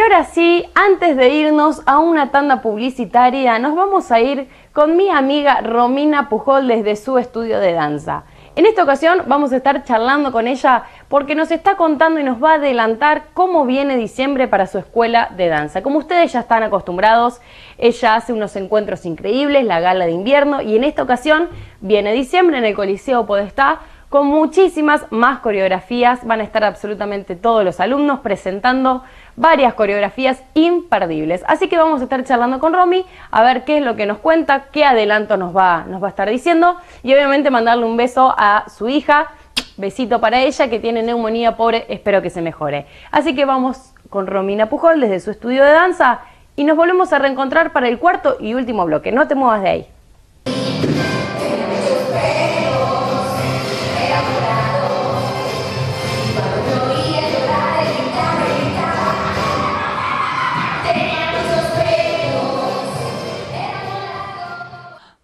Y ahora sí, antes de irnos a una tanda publicitaria, nos vamos a ir con mi amiga Romina Pujol desde su estudio de danza. En esta ocasión vamos a estar charlando con ella porque nos está contando y nos va a adelantar cómo viene diciembre para su escuela de danza. Como ustedes ya están acostumbrados, ella hace unos encuentros increíbles, la gala de invierno y en esta ocasión viene diciembre en el Coliseo Podestá con muchísimas más coreografías. Van a estar absolutamente todos los alumnos presentando varias coreografías imperdibles. Así que vamos a estar charlando con Romy a ver qué es lo que nos cuenta, qué adelanto nos va, nos va a estar diciendo y obviamente mandarle un beso a su hija. Besito para ella que tiene neumonía pobre, espero que se mejore. Así que vamos con Romina Pujol desde su estudio de danza y nos volvemos a reencontrar para el cuarto y último bloque. No te muevas de ahí.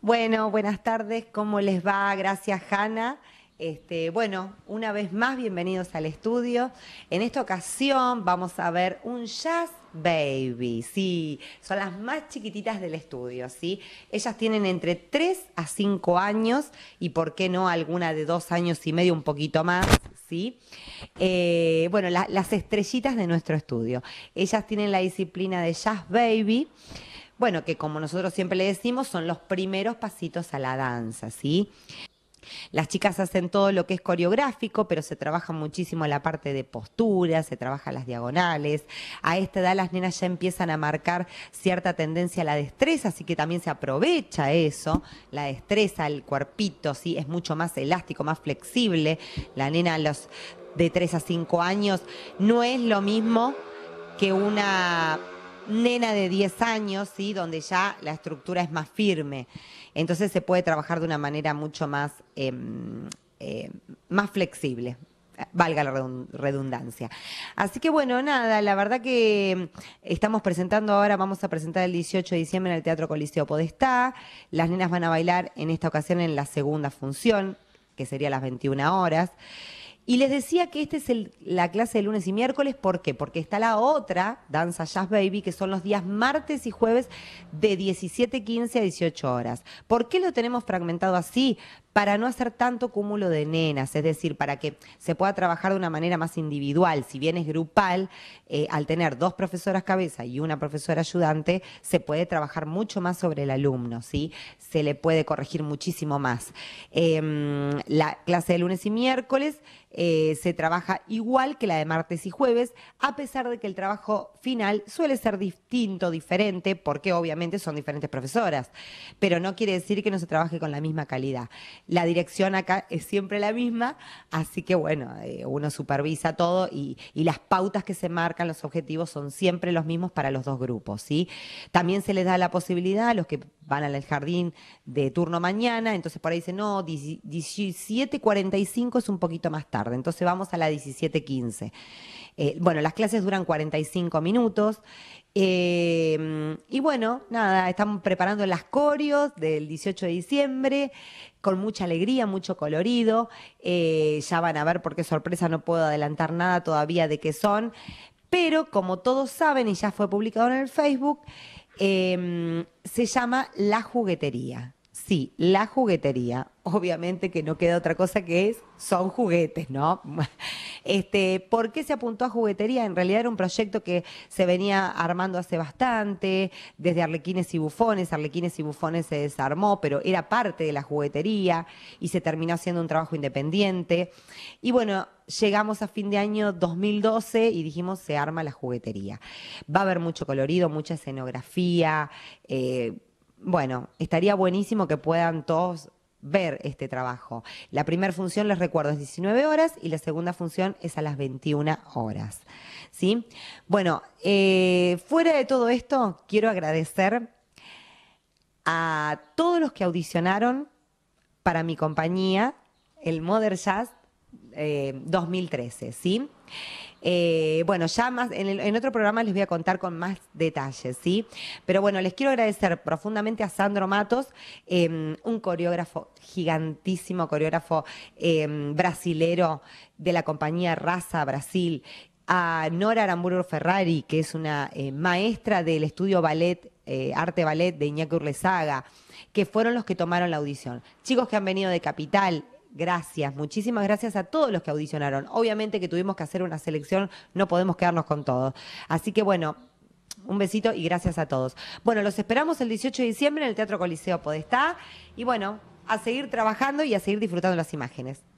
Bueno, buenas tardes, ¿cómo les va? Gracias, Hanna. Este, bueno, una vez más, bienvenidos al estudio. En esta ocasión vamos a ver un jazz baby, sí, son las más chiquititas del estudio, ¿sí? Ellas tienen entre 3 a 5 años y, ¿por qué no, alguna de 2 años y medio, un poquito más, ¿sí? Eh, bueno, las estrellitas de nuestro estudio. Ellas tienen la disciplina de jazz baby. Bueno, que como nosotros siempre le decimos, son los primeros pasitos a la danza, ¿sí? Las chicas hacen todo lo que es coreográfico, pero se trabaja muchísimo la parte de postura, se trabaja las diagonales. A esta edad las nenas ya empiezan a marcar cierta tendencia a la destreza, así que también se aprovecha eso, la destreza, el cuerpito, sí, es mucho más elástico, más flexible. La nena los de 3 a 5 años no es lo mismo que una nena de 10 años, ¿sí? donde ya la estructura es más firme. Entonces se puede trabajar de una manera mucho más, em, eh, más flexible valga la redundancia. Así que bueno, nada, la verdad que em, estamos presentando ahora, vamos a presentar el 18 de diciembre en el Teatro Coliseo Podestá, las nenas van a bailar en esta ocasión en la segunda función, que sería las 21 horas. Y les decía que esta es la clase de lunes y miércoles, ¿por qué? Porque está la otra, Danza Jazz Baby, que son los días martes y jueves de 17 15 a 18 horas. ¿Por qué lo tenemos fragmentado así? Para no hacer tanto cúmulo de nenas, es decir, para que se pueda trabajar de una manera más individual. Si bien es grupal, eh, al tener dos profesoras cabeza y una profesora ayudante, se puede trabajar mucho más sobre el alumno, ¿sí? Se le puede corregir muchísimo más. Em, la clase de lunes y miércoles eh, se trabaja igual que la de martes y jueves, a pesar de que el trabajo final suele ser distinto, diferente, porque obviamente son diferentes profesoras, pero no quiere decir que no se trabaje con la misma calidad. La dirección acá es siempre la misma, así que bueno, eh, uno supervisa todo y, las pautas que se marcan, los objetivos son siempre los mismos para los dos grupos, ¿sí? También se les da la posibilidad a los que van al jardín de turno mañana, entonces por ahí dicen, no, 17.45 es un poquito más tarde. Entonces vamos a la 17.15. Eh, bueno, las clases duran 45 minutos. Eh, y bueno, nada, estamos preparando las corios del 18 de diciembre con mucha alegría, mucho colorido. Eh, ya van a ver porque sorpresa, no puedo adelantar nada todavía de qué son. Pero como todos saben y ya fue publicado en el Facebook, se llama La Juguetería. Sí, la juguetería. Obviamente que no queda otra cosa que es, son juguetes, ¿no? Este, ¿Por qué se apuntó a juguetería? En realidad era un proyecto que se venía armando hace bastante, desde Arlequines y Bufones. Arlequines y Bufones se desarmó, pero era parte de la juguetería y se terminó haciendo un trabajo independiente. Y bueno, llegamos a fin de año 2012 y dijimos se arma la juguetería. Va a haber mucho colorido, mucha escenografía, eh, bueno, estaría buenísimo que puedan todos ver este trabajo. La primera función, les recuerdo, es 19 horas y la segunda función es a las 21 horas. ¿Sí? Bueno, eh, fuera de todo esto, quiero agradecer a todos los que audicionaron para mi compañía, el Mother Jazz 2013, eh, ¿sí? Eh, bueno, ya más en, otro programa les voy a contar con más detalles, ¿sí? Pero bueno, les quiero agradecer profundamente a Sandro Matos, em, un coreógrafo gigantísimo, coreógrafo em, brasilero de la compañía Raza Brasil, a Nora Aramburu Ferrari, que es una eh, maestra del estudio ballet, eh, arte ballet de Iñaki Urlezaga, que fueron los que tomaron la audición. Chicos que han venido de Capital, Gracias, muchísimas gracias a todos los que audicionaron. Obviamente que tuvimos que hacer una selección, no podemos quedarnos con todos. Así que bueno, un besito y gracias a todos. Bueno, los esperamos el 18 de diciembre en el Teatro Coliseo Podestá y bueno, a seguir trabajando y a seguir disfrutando las imágenes.